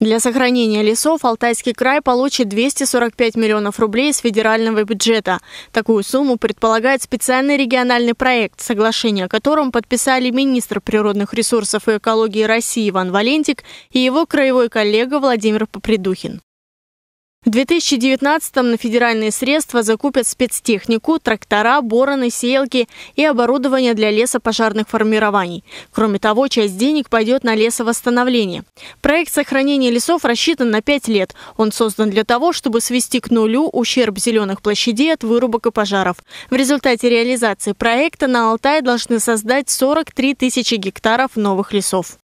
Для сохранения лесов Алтайский край получит 245 миллионов рублей с федерального бюджета. Такую сумму предполагает специальный региональный проект, соглашение о котором подписали министр природных ресурсов и экологии России Иван Валентик и его краевой коллега Владимир Попридухин. В 2019-м на федеральные средства закупят спецтехнику, трактора, бороны, сеялки и оборудование для лесопожарных формирований. Кроме того, часть денег пойдет на лесовосстановление. Проект сохранения лесов рассчитан на 5 лет. Он создан для того, чтобы свести к нулю ущерб зеленых площадей от вырубок и пожаров. В результате реализации проекта на Алтае должны создать 43 тысячи гектаров новых лесов.